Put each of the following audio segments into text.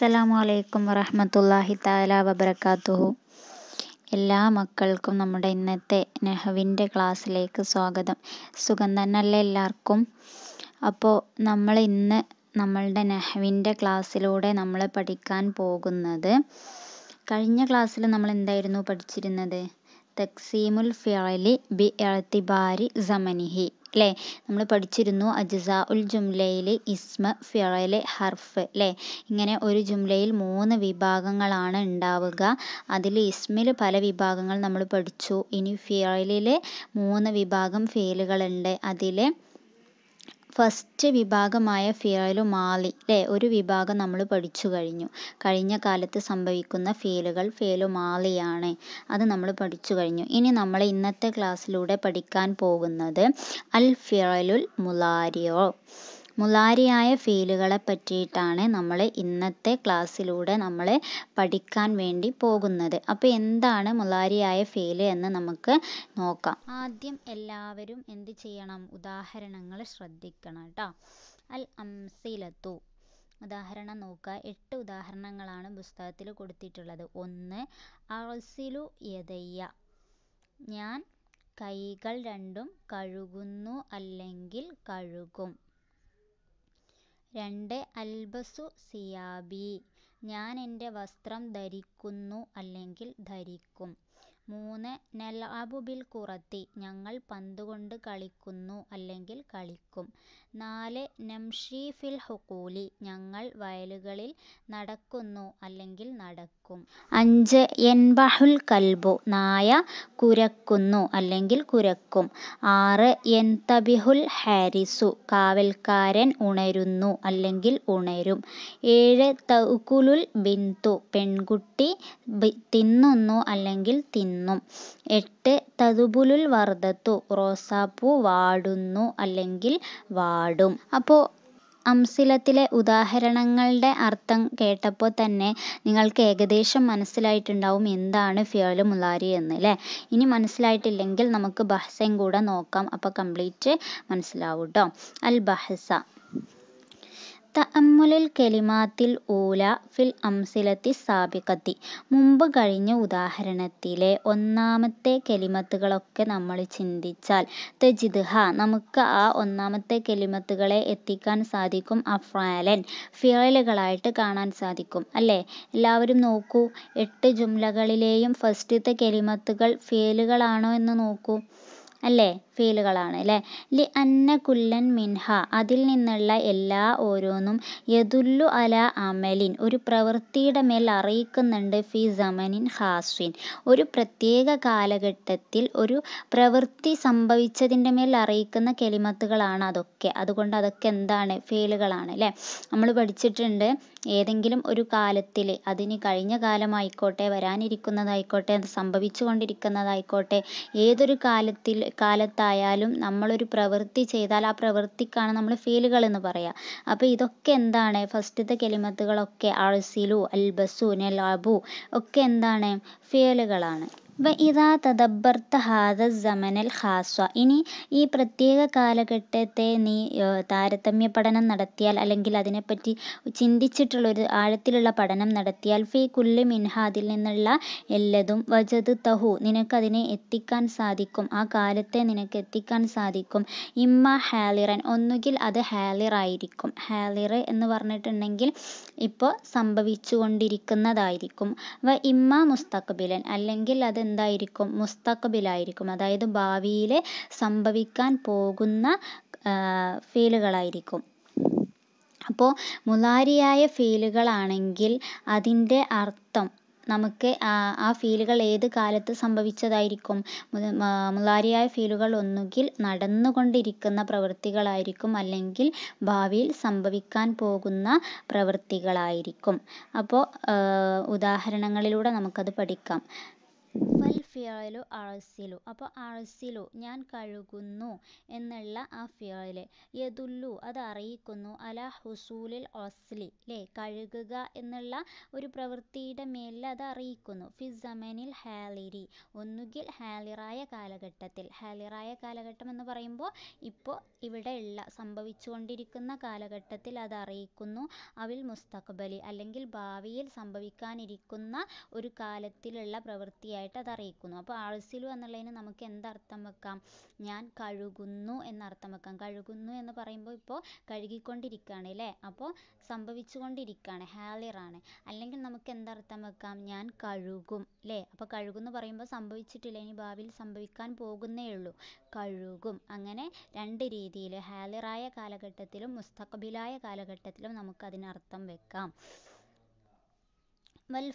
അസ്സലാമു അലൈക്കും വറഹമത്തല്ലാഹി താല വബർക്കാത്തുഹു എല്ലാ മക്കൾക്കും നമ്മുടെ ഇന്നത്തെ നെഹവിൻ്റെ ക്ലാസ്സിലേക്ക് സ്വാഗതം സുഖം തന്നെയല്ലേ എല്ലാവർക്കും അപ്പോൾ നമ്മൾ ഇന്ന് നമ്മളുടെ നെഹവിൻ്റെ ക്ലാസ്സിലൂടെ നമ്മൾ പഠിക്കാൻ പോകുന്നത് കഴിഞ്ഞ ക്ലാസ്സിൽ നമ്മൾ എന്തായിരുന്നു പഠിച്ചിരുന്നത് തക്സീമുൽ ഫിയലി ബി എഴത്തിബാരി സമനിഹി അല്ലേ നമ്മൾ പഠിച്ചിരുന്നു അജ്സാ ഉൽ ജുംലയിൽ ഇസ്മ ഫിറൽ ഹർഫ് അല്ലേ ഇങ്ങനെ ഒരു ജുംലയിൽ മൂന്ന് വിഭാഗങ്ങളാണ് ഉണ്ടാവുക അതിൽ ഇസ്മിൽ പല വിഭാഗങ്ങൾ നമ്മൾ പഠിച്ചു ഇനി ഫിറലിൽ മൂന്ന് വിഭാഗം ഫേലുകളുണ്ട് അതിൽ ഫസ്റ്റ് വിഭാഗമായ അല്ലെ ഒരു വിഭാഗം നമ്മൾ പഠിച്ചു കഴിഞ്ഞു കഴിഞ്ഞ കാലത്ത് സംഭവിക്കുന്ന ഫിയലുകൾ ഫിയലുമാലിയാണ് അത് നമ്മൾ പഠിച്ചു കഴിഞ്ഞു ഇനി നമ്മൾ ഇന്നത്തെ ക്ലാസ്സിലൂടെ പഠിക്കാൻ പോകുന്നത് അൽ ഫിയലുൽ മുലാരിയോ മുലാരിയായ ഫീലുകളെ പറ്റിയിട്ടാണ് നമ്മൾ ഇന്നത്തെ ക്ലാസ്സിലൂടെ നമ്മൾ പഠിക്കാൻ വേണ്ടി പോകുന്നത് അപ്പോൾ എന്താണ് മുലാരിയായ ഫീല് എന്ന് നമുക്ക് നോക്കാം ആദ്യം എല്ലാവരും എന്ത് ചെയ്യണം ഉദാഹരണങ്ങൾ ശ്രദ്ധിക്കണം കേട്ടോ അൽ അംസിലത്തു ഉദാഹരണം നോക്കുക എട്ട് ഉദാഹരണങ്ങളാണ് പുസ്തകത്തിൽ കൊടുത്തിട്ടുള്ളത് ഒന്ന് അൽസിലു യദയ്യ ഞാൻ കൈകൾ രണ്ടും കഴുകുന്നു അല്ലെങ്കിൽ കഴുകും രണ്ട് അൽബസു സിയാബി ഞാൻ എൻ്റെ വസ്ത്രം ധരിക്കുന്നു അല്ലെങ്കിൽ ധരിക്കും മൂന്ന് നൽഅബു ബിൽ കുറത്തി ഞങ്ങൾ പന്തുകൊണ്ട് കളിക്കുന്നു അല്ലെങ്കിൽ കളിക്കും നാല് നംഷി ഫിൽ ഹുകൂലി ഞങ്ങൾ വയലുകളിൽ നടക്കുന്നു അല്ലെങ്കിൽ നടക്കും അഞ്ച് എൻബഹുൽ കൽബു നായ കുരക്കുന്നു അല്ലെങ്കിൽ കുരക്കും ആറ് യൻതബിഹുൽ ഹാരിസു കാവൽക്കാരൻ ഉണരുന്നു അല്ലെങ്കിൽ ഉണരും ഏഴ് തൗകുലുൽ ബിന്തു പെൺകുട്ടി തിന്നുന്നു അല്ലെങ്കിൽ തിന്നും എട്ട് തദുബുലുൽ വർദ്ധത്തു റോസാപ്പൂ വാടുന്നു അല്ലെങ്കിൽ വാടും പാടും അപ്പോൾ അംസിലത്തിലെ ഉദാഹരണങ്ങളുടെ അർത്ഥം കേട്ടപ്പോൾ തന്നെ നിങ്ങൾക്ക് ഏകദേശം മനസ്സിലായിട്ടുണ്ടാവും എന്താണ് ഫിയോല് മുലാരി എന്ന് അല്ലേ ഇനി മനസ്സിലായിട്ടില്ലെങ്കിൽ നമുക്ക് ബഹ്സയും കൂടെ നോക്കാം അപ്പോൾ കംപ്ലീറ്റ് മനസ്സിലാവും കേട്ടോ അൽ ബഹ്സ തഅമ്മുലുൽ കലിമാത്തിൽ ഊല ഫിൽ അംസിലത്തി സാബിഖത്തി മുമ്പ് കഴിഞ്ഞ ഉദാഹരണത്തിലെ ഒന്നാമത്തെ കലിമത്തുകളൊക്കെ നമ്മൾ ചിന്തിച്ചാൽ തജിദ്ഹ നമുക്ക് ആ ഒന്നാമത്തെ കലിമത്തുകളെ എത്തിക്കാൻ സാധിക്കും അഫ്രാലൻ ഫിയലുകളായിട്ട് കാണാൻ സാധിക്കും അല്ലേ എല്ലാവരും നോക്കൂ എട്ട് ജുംലകളിലെയും ഫസ്റ്റത്തെ കലിമത്തുകൾ ഫിയലുകളാണോ എന്ന് നോക്കൂ അല്ലേ ഫീലുകളാണ് അല്ലെ ലി അന്ന കുല്ലൻ മിൻഹ അതിൽ നിന്നുള്ള എല്ലാ ഓരോന്നും യദുല്ലു അല അമലിൻ ഒരു പ്രവൃത്തിയുടെ മേൽ അറിയിക്കുന്നുണ്ട് ഫി സമനിൻ ഹാസ്വിൻ ഒരു പ്രത്യേക കാലഘട്ടത്തിൽ ഒരു പ്രവൃത്തി സംഭവിച്ചതിൻ്റെ മേൽ അറിയിക്കുന്ന കെളിമത്തുകളാണ് അതൊക്കെ അതുകൊണ്ട് അതൊക്കെ എന്താണ് ഫീലുകളാണ് അല്ലെ നമ്മൾ പഠിച്ചിട്ടുണ്ട് ഏതെങ്കിലും ഒരു കാലത്തിൽ അതിന് കഴിഞ്ഞ കാലമായിക്കോട്ടെ വരാനിരിക്കുന്നതായിക്കോട്ടെ അത് സംഭവിച്ചുകൊണ്ടിരിക്കുന്നതായിക്കോട്ടെ ഏതൊരു കാലത്തിൽ കാലത്താ ആയാലും നമ്മളൊരു പ്രവൃത്തി ചെയ്താൽ ആ പ്രവൃത്തിക്കാണ് നമ്മൾ ഫീലുകൾ എന്ന് പറയാ അപ്പോൾ ഇതൊക്കെ എന്താണ് ഫസ്റ്റത്തെ കെലിമത്തുകളൊക്കെ അഴ്സിലു അൽബസു നെലാബു ഒക്കെ എന്താണ് ഫിയലുകളാണ് വ തദബ്ബർത്ത ഇനി ഈ പ്രത്യേക കാലഘട്ടത്തെ നീ താരതമ്യ പഠനം നടത്തിയാൽ അല്ലെങ്കിൽ അതിനെപ്പറ്റി ഒരു ആഴത്തിലുള്ള പഠനം നടത്തിയാൽ ഫി കുല്ലി മിൻഹ അതിൽ നിന്നുള്ള എല്ലതും വജത് തഹു അതിനെ എത്തിക്കാൻ സാധിക്കും ആ കാലത്തെ നിനക്ക് എത്തിക്കാൻ സാധിക്കും ഇമ്മ ഹാലിറൻ ഒന്നുകിൽ അത് ഹാലിറായിരിക്കും ഹാലിർ എന്ന് പറഞ്ഞിട്ടുണ്ടെങ്കിൽ ഇപ്പോൾ സംഭവിച്ചുകൊണ്ടിരിക്കുന്നതായിരിക്കും വ ഇമ്മ മുസ്തഖബിലൻ അല്ലെങ്കിൽ അത് എന്തായിരിക്കും മുസ്തഖ്ബിലായിരിക്കും അതായത് ഭാവിയിലെ സംഭവിക്കാൻ പോകുന്ന field കളായിരിക്കും അപ്പൊ മുതാരിയായ field ആണെങ്കിൽ അതിൻറെ അർത്ഥം നമുക്ക് ആ ഫീലുകൾ ഏത് കാലത്ത് സംഭവിച്ചതായിരിക്കും മുത ആഹ് മുതാരിയായ field കൾ ഒന്നുകിൽ നടന്നുകൊണ്ടിരിക്കുന്ന പ്രവർത്തികളായിരിക്കും അല്ലെങ്കിൽ ഭാവിയിൽ സംഭവിക്കാൻ പോകുന്ന പ്രവൃത്തികളായിരിക്കും അപ്പൊ ആഹ് ഉദാഹരണങ്ങളിലൂടെ നമുക്കത് പഠിക്കാം 翻译 ഫിയലു അഴ്സിലു അപ്പോൾ അഴ്സിലു ഞാൻ കഴുകുന്നു എന്നുള്ള ആ ഫിയല് യദുല്ലു അത് അറിയിക്കുന്നു അല ഹുസൂലിൽ ഒസ്ലി അല്ലേ കഴുകുക എന്നുള്ള ഒരു പ്രവൃത്തിയുടെ മേലിൽ അത് അറിയിക്കുന്നു ഫിസമനിൽ ഹാലിരി ഒന്നുകിൽ ഹാലിറായ കാലഘട്ടത്തിൽ ഹാലിറായ കാലഘട്ടം എന്ന് പറയുമ്പോൾ ഇപ്പോൾ ഉള്ള സംഭവിച്ചുകൊണ്ടിരിക്കുന്ന കാലഘട്ടത്തിൽ അത് അറിയിക്കുന്നു അവിൽ മുസ്തഖബലി അല്ലെങ്കിൽ ഭാവിയിൽ സംഭവിക്കാനിരിക്കുന്ന ഒരു കാലത്തിലുള്ള പ്രവൃത്തിയായിട്ട് അത് അറിയിക്കുന്നു കഴുകുന്നു അപ്പോൾ ആഴ്സിലു എന്നുള്ളതിന് നമുക്ക് എന്തർത്ഥം വെക്കാം ഞാൻ കഴുകുന്നു എന്നർത്ഥം വെക്കാം കഴുകുന്നു എന്ന് പറയുമ്പോൾ ഇപ്പോൾ കഴുകിക്കൊണ്ടിരിക്കുകയാണ് അല്ലേ അപ്പോൾ സംഭവിച്ചുകൊണ്ടിരിക്കുകയാണ് ഹാലിറാണ് അല്ലെങ്കിൽ നമുക്ക് എന്തർത്ഥം വെക്കാം ഞാൻ കഴുകും അല്ലേ അപ്പോൾ കഴുകുന്നു പറയുമ്പോൾ സംഭവിച്ചിട്ടില്ല ഇനി ഭാവിയിൽ സംഭവിക്കാൻ പോകുന്നേ ഉള്ളൂ കഴുകും അങ്ങനെ രണ്ട് രീതിയിൽ ഹാലിറായ കാലഘട്ടത്തിലും മുസ്തഖബിലായ കാലഘട്ടത്തിലും നമുക്ക് അതിനർത്ഥം വെക്കാം വൽ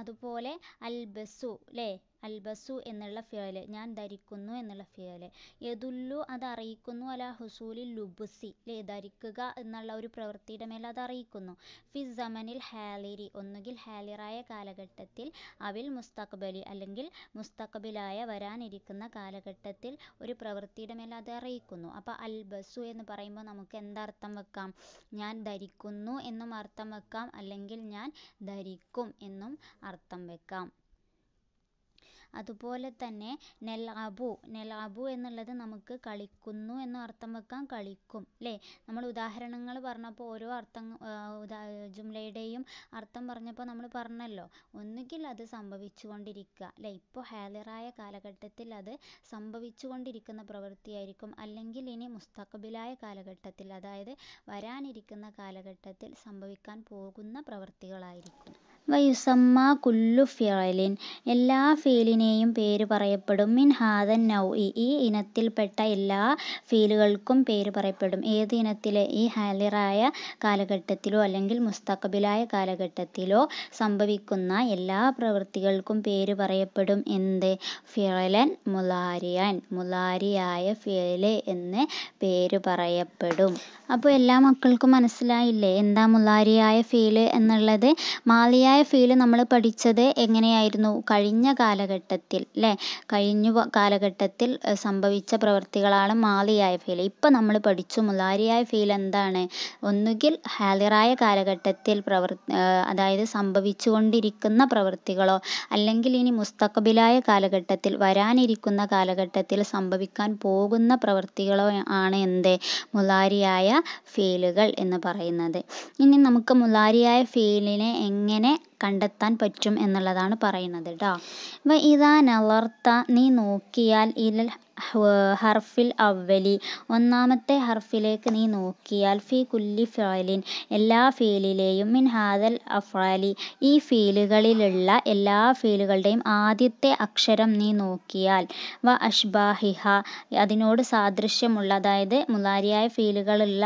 അതുപോലെ അൽബസു അല്ലേ അൽബസു എന്നുള്ള ഫിയല് ഞാൻ ധരിക്കുന്നു എന്നുള്ള ഫിയല് യദുല്ലു അത് അറിയിക്കുന്നു അല ഹുസൂലിൽ ലുബുസി അല്ലേ ധരിക്കുക എന്നുള്ള ഒരു പ്രവൃത്തിയുടെ മേലെ അത് അറിയിക്കുന്നു ഫി സമനിൽ ഹാലിരി ഒന്നുകിൽ ഹാലിറായ കാലഘട്ടത്തിൽ അവിൽ മുസ്തഖബലി അല്ലെങ്കിൽ മുസ്തഖബിലായ വരാനിരിക്കുന്ന കാലഘട്ടത്തിൽ ഒരു പ്രവൃത്തിയുടെ മേലെ അത് അറിയിക്കുന്നു അപ്പോൾ അൽബസു എന്ന് പറയുമ്പോൾ നമുക്ക് എന്തർത്ഥം വെക്കാം ഞാൻ ധരിക്കുന്നു എന്നും അർത്ഥം വെക്കാം അല്ലെങ്കിൽ ഞാൻ ധരിക്കും എന്നും അർത്ഥം വെക്കാം അതുപോലെ തന്നെ നെലാബു നെലാബു എന്നുള്ളത് നമുക്ക് കളിക്കുന്നു എന്ന് അർത്ഥം വെക്കാം കളിക്കും അല്ലേ നമ്മൾ ഉദാഹരണങ്ങൾ പറഞ്ഞപ്പോൾ ഓരോ അർത്ഥം ഉദാ ജുംലയുടെയും അർത്ഥം പറഞ്ഞപ്പോൾ നമ്മൾ പറഞ്ഞല്ലോ ഒന്നുകിൽ അത് സംഭവിച്ചു കൊണ്ടിരിക്കുക അല്ലേ ഇപ്പോൾ ഹാലറായ കാലഘട്ടത്തിൽ അത് സംഭവിച്ചു കൊണ്ടിരിക്കുന്ന പ്രവൃത്തിയായിരിക്കും അല്ലെങ്കിൽ ഇനി മുസ്തഖബിലായ കാലഘട്ടത്തിൽ അതായത് വരാനിരിക്കുന്ന കാലഘട്ടത്തിൽ സംഭവിക്കാൻ പോകുന്ന പ്രവൃത്തികളായിരിക്കും വയുസമ്മ കുല്ലു ഫിയലിൻ എല്ലാ ഫീലിനെയും പേര് പറയപ്പെടും. മിൻ ഹാദൻ നൗഇ ഈ ഇനത്തിൽപ്പെട്ട എല്ലാ ഫീലുകൾക്കും പേര് പറയപ്പെടും. ഏത് ഇനത്തിലെ ഈ ഹാലിറായ കാലഘട്ടത്തിലോ അല്ലെങ്കിൽ മുസ്തഖബിലായ കാലഘട്ടത്തിലോ സംഭവിക്കുന്ന എല്ലാ പ്രവൃത്തികൾക്കും പേര് പറയപ്പെടും എന്ത്? ഫിയലൻ മുലാരിയൻ മുലാരിയായ ഫിയലെ എന്ന് പേര് പറയപ്പെടും. അപ്പോൾ എല്ലാ മക്കൾക്കും മനസ്സിലായില്ലേ എന്താ മുള്ളാരിയായ ഫീല് എന്നുള്ളത് മാലിയായ ഫീല് നമ്മൾ പഠിച്ചത് എങ്ങനെയായിരുന്നു കഴിഞ്ഞ കാലഘട്ടത്തിൽ അല്ലെ കഴിഞ്ഞ കാലഘട്ടത്തിൽ സംഭവിച്ച പ്രവൃത്തികളാണ് മാലിയായ ഫീല് ഇപ്പം നമ്മൾ പഠിച്ചു മുള്ളാരിയായ ഫീൽ എന്താണ് ഒന്നുകിൽ ഹാലിറായ കാലഘട്ടത്തിൽ അതായത് സംഭവിച്ചുകൊണ്ടിരിക്കുന്ന പ്രവൃത്തികളോ അല്ലെങ്കിൽ ഇനി മുസ്തഖബിലായ കാലഘട്ടത്തിൽ വരാനിരിക്കുന്ന കാലഘട്ടത്തിൽ സംഭവിക്കാൻ പോകുന്ന പ്രവൃത്തികളോ ആണ് എന്ത് മുലാരിയായ ഫീലുകൾ എന്ന് പറയുന്നത് ഇനി നമുക്ക് മുതാലിയായ ഫീലിനെ എങ്ങനെ കണ്ടെത്താൻ പറ്റും എന്നുള്ളതാണ് പറയുന്നത് ട്ടോ വ ഇതാ നലർത്ത നീ നോക്കിയാൽ ഇൽ ഹർഫിൽ അവലി ഒന്നാമത്തെ ഹർഫിലേക്ക് നീ നോക്കിയാൽ ഫി കുല്ലി ഫാലിൻ എല്ലാ ഫീലിലെയും മിൻ ഹാദൽ അഫാലി ഈ ഫീലുകളിലുള്ള എല്ലാ ഫീലുകളുടെയും ആദ്യത്തെ അക്ഷരം നീ നോക്കിയാൽ വ അഷ്ബാഹിഹ അതിനോട് സാദൃശ്യമുള്ള അതായത് മുലാരിയായ ഫീലുകളുള്ള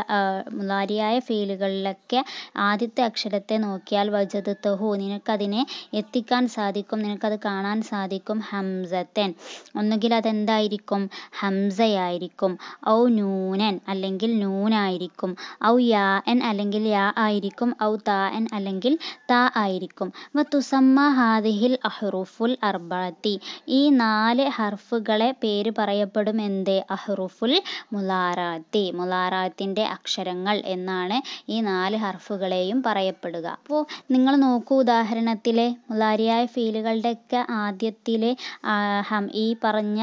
മുലാരിയായ ഫീലുകളിലൊക്കെ ആദ്യത്തെ അക്ഷരത്തെ നോക്കിയാൽ വജത് നിനക്കതിനെ എത്തിക്കാൻ സാധിക്കും നിനക്കത് കാണാൻ സാധിക്കും ഹംസത്തൻ ഒന്നുകിൽ അതെന്തായിരിക്കും ഹംസയായിരിക്കും ഔ നൂനൻ അല്ലെങ്കിൽ നൂനായിരിക്കും ഔ യാ എൻ അല്ലെങ്കിൽ യാ ആയിരിക്കും ഔ താ എൻ അല്ലെങ്കിൽ താ ആയിരിക്കും തുസമ്മ ഹാദിഹിൽ അഹ്റുഫുൽ അർബത്തി ഈ നാല് ഹർഫുകളെ പേര് പറയപ്പെടും എന്ത് അഹ്റുഫുൽ മുലാറാത്തി മുലാറാത്തിൻ്റെ അക്ഷരങ്ങൾ എന്നാണ് ഈ നാല് ഹർഫുകളെയും പറയപ്പെടുക അപ്പോൾ നിങ്ങൾ നോക്കൂ ഉദാഹരണത്തിലെ മുലാരിയായ ഫീലുകളുടെയൊക്കെ ആദ്യത്തിലെ അഹം ഈ പറഞ്ഞ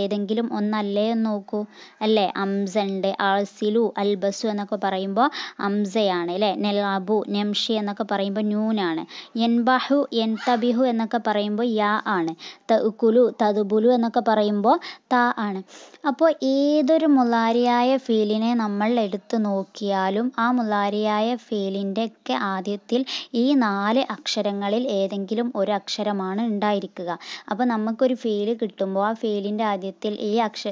ഏതെങ്കിലും ഒന്നല്ലേ എന്ന് നോക്കൂ അല്ലേ അംസണ്ട് ആൾസിലു അൽബസു എന്നൊക്കെ പറയുമ്പോൾ അംസയാണ് അല്ലേ നെലാബു നെംഷി എന്നൊക്കെ പറയുമ്പോൾ നൂനാണ് യൻബഹു യൻതബിഹു എന്നൊക്കെ പറയുമ്പോൾ യാ ആണ് തഉകുലു തതുബുലു എന്നൊക്കെ പറയുമ്പോൾ ത ആണ് അപ്പോൾ ഏതൊരു മുലാരിയായ ഫീലിനെ നമ്മൾ എടുത്തു നോക്കിയാലും ആ മുലാരിയായ ഫീലിൻ്റെയൊക്കെ ആദ്യത്തിൽ ഈ ഈ നാല് അക്ഷരങ്ങളിൽ ഏതെങ്കിലും ഒരു അക്ഷരമാണ് ഉണ്ടായിരിക്കുക അപ്പോൾ നമുക്കൊരു ഫീല് കിട്ടുമ്പോൾ ആ ഫീലിൻ്റെ ആദ്യത്തിൽ ഈ അക്ഷ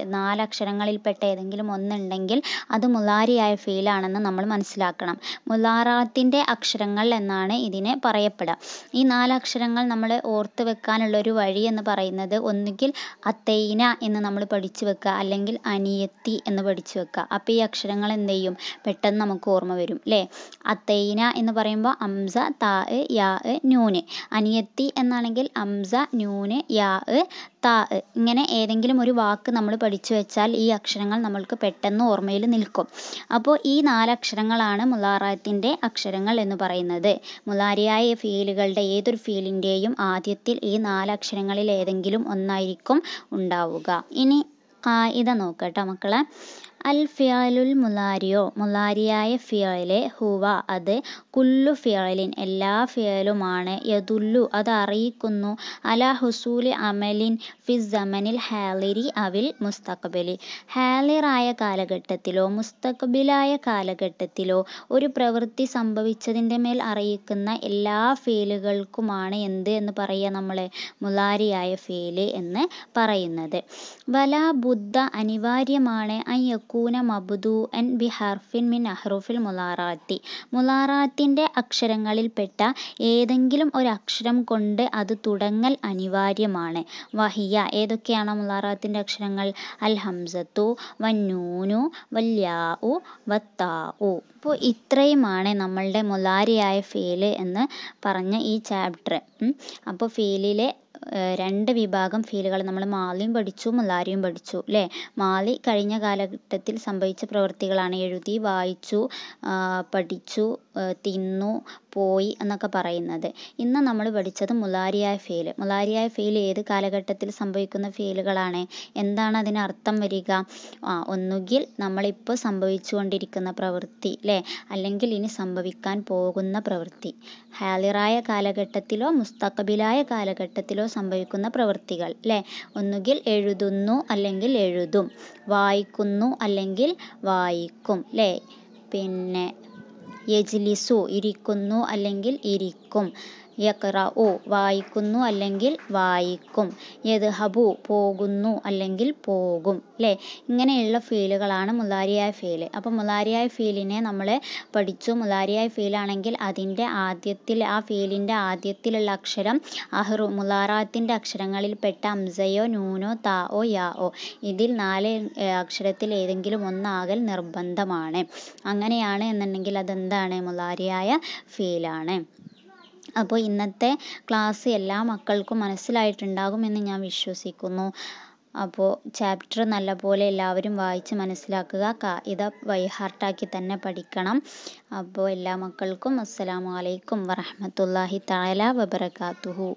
പെട്ട ഏതെങ്കിലും ഒന്നുണ്ടെങ്കിൽ അത് മുലാരിയായ ഫീലാണെന്ന് നമ്മൾ മനസ്സിലാക്കണം മുലാറാത്തിൻ്റെ അക്ഷരങ്ങൾ എന്നാണ് ഇതിനെ പറയപ്പെടുക ഈ നാല് അക്ഷരങ്ങൾ നമ്മൾ ഓർത്ത് ഒരു വഴി എന്ന് പറയുന്നത് ഒന്നുകിൽ അത്തൈന എന്ന് നമ്മൾ പഠിച്ചു വെക്കുക അല്ലെങ്കിൽ അനിയത്തി എന്ന് പഠിച്ചു വെക്കുക അപ്പോൾ ഈ അക്ഷരങ്ങൾ എന്ത് ചെയ്യും പെട്ടെന്ന് നമുക്ക് ഓർമ്മ വരും അല്ലേ അത്തൈന എന്ന് പറയുമ്പോൾ അംസ താ യാ നൂൻ അനിയത്തി എന്നാണെങ്കിൽ അംസ നൂൻ യാ താ ഇങ്ങനെ ഏതെങ്കിലും ഒരു വാക്ക് നമ്മൾ പഠിച്ചു വെച്ചാൽ ഈ അക്ഷരങ്ങൾ നമ്മൾക്ക് പെട്ടെന്ന് ഓർമ്മയിൽ നിൽക്കും അപ്പോൾ ഈ നാലക്ഷരങ്ങളാണ് മുലാറാത്തിൻ്റെ അക്ഷരങ്ങൾ എന്ന് പറയുന്നത് മുലാരിയായ ഫീലുകളുടെ ഏതൊരു ഫീലിൻ്റെയും ആദ്യത്തിൽ ഈ നാലക്ഷരങ്ങളിൽ ഏതെങ്കിലും ഒന്നായിരിക്കും ഉണ്ടാവുക ഇനി ഇതാ നോക്കട്ടെ മക്കളെ അൽ ഫിയലുൽ മുലാരിയോ മുലാരിയായ ഫിയലെ ഹുവ അത് കുല്ലു ഫിയലിൻ എല്ലാ ഫിയലുമാണ് യദുല്ലു അത് അറിയിക്കുന്നു അല ഹുസൂലി അമലിൻ ഫി സമനിൽ ഹാലിരി അവിൽ മുസ്തഖബലി ഹാലിറായ കാലഘട്ടത്തിലോ മുസ്തഖബിലായ കാലഘട്ടത്തിലോ ഒരു പ്രവൃത്തി സംഭവിച്ചതിൻ്റെ മേൽ അറിയിക്കുന്ന എല്ലാ ഫീലുകൾക്കുമാണ് എന്ത് എന്ന് പറയുക നമ്മൾ മുലാരിയായ ഫീല് എന്ന് പറയുന്നത് വലാ ബുദ്ധ അനിവാര്യമാണ് അയ്യ യക്കൂന മബ്ദൂഅൻ ബി ഹർഫിൻ മിൻ അഹ്റുഫിൽ മുലാറാത്തിൻ്റെ മുളാറാത്തിന്റെ അക്ഷരങ്ങളിൽപ്പെട്ട ഏതെങ്കിലും ഒരു അക്ഷരം കൊണ്ട് അത് തുടങ്ങൽ അനിവാര്യമാണ്. വഹിയ ഏതൊക്കെയാണ് മുലാറാത്തിൻ്റെ അക്ഷരങ്ങൾ? അൽ ഹംസത്തു വന്നൂനു വല്യാഉ വത്താഉ. അപ്പോൾ ഇത്രയുമാണ് നമ്മളുടെ മുലാരിയായ ഫേല് എന്ന് പറഞ്ഞ ഈ ചാപ്റ്റർ. അപ്പോൾ ഫീലിലെ രണ്ട് വിഭാഗം ഫീലുകൾ നമ്മൾ മാലിയും പഠിച്ചു മുല്ലാരിയും പഠിച്ചു അല്ലേ മാലി കഴിഞ്ഞ കാലഘട്ടത്തിൽ സംഭവിച്ച പ്രവർത്തികളാണ് എഴുതി വായിച്ചു പഠിച്ചു തിന്നു പോയി എന്നൊക്കെ പറയുന്നത് ഇന്ന് നമ്മൾ പഠിച്ചത് മുലാരിയായ ഫേല് മുലാരിയായ ഫേല് ഏത് കാലഘട്ടത്തിൽ സംഭവിക്കുന്ന ഫേലുകളാണ് എന്താണ് അതിന് അർത്ഥം വരിക ആ ഒന്നുകിൽ നമ്മളിപ്പോൾ സംഭവിച്ചുകൊണ്ടിരിക്കുന്ന പ്രവൃത്തി അല്ലേ അല്ലെങ്കിൽ ഇനി സംഭവിക്കാൻ പോകുന്ന പ്രവൃത്തി ഹാലിറായ കാലഘട്ടത്തിലോ മുസ്തഖബിലായ കാലഘട്ടത്തിലോ സംഭവിക്കുന്ന പ്രവൃത്തികൾ അല്ലേ ഒന്നുകിൽ എഴുതുന്നു അല്ലെങ്കിൽ എഴുതും വായിക്കുന്നു അല്ലെങ്കിൽ വായിക്കും അല്ലേ പിന്നെ യജ്ലിസു ഇരിക്കുന്നു അല്ലെങ്കിൽ ഇരിക്കും യഖ്റഉ വായിക്കുന്നു അല്ലെങ്കിൽ വായിക്കും യദ്ഹബു പോകുന്നു അല്ലെങ്കിൽ പോകും അല്ലേ ഇങ്ങനെയുള്ള ഫീലുകളാണ് മുതാരിയായ ഫീല് അപ്പോൾ മുതാരിയായ ഫീലിനെ നമ്മൾ പഠിച്ചു മുതാരിയായ ഫീലാണെങ്കിൽ അതിൻ്റെ ആദ്യത്തിൽ ആ ഫീലിൻ്റെ ആദ്യത്തിലുള്ള അക്ഷരം അഹ്റു അക്ഷരങ്ങളിൽ പെട്ട അംസയോ നൂനോ താഒ യാഒ ഇതിൽ നാല് അക്ഷരത്തിൽ ഏതെങ്കിലും ഒന്നാകൽ നിർബന്ധമാണ് അങ്ങനെയാണ് എന്നുണ്ടെങ്കിൽ അതെന്താണ് മുതാരിയായ ഫീലാണ് അപ്പോൾ ഇന്നത്തെ ക്ലാസ് എല്ലാ മക്കൾക്കും മനസ്സിലായിട്ടുണ്ടാകുമെന്ന് ഞാൻ വിശ്വസിക്കുന്നു അപ്പോൾ ചാപ്റ്റർ നല്ലപോലെ എല്ലാവരും വായിച്ച് മനസ്സിലാക്കുക കായിക വൈഹാർട്ടാക്കി തന്നെ പഠിക്കണം അപ്പോൾ എല്ലാ മക്കൾക്കും അസ്സലാമു അലൈക്കും വറഹമത്തല്ലാഹി താല വബർക്കാത്തുഹു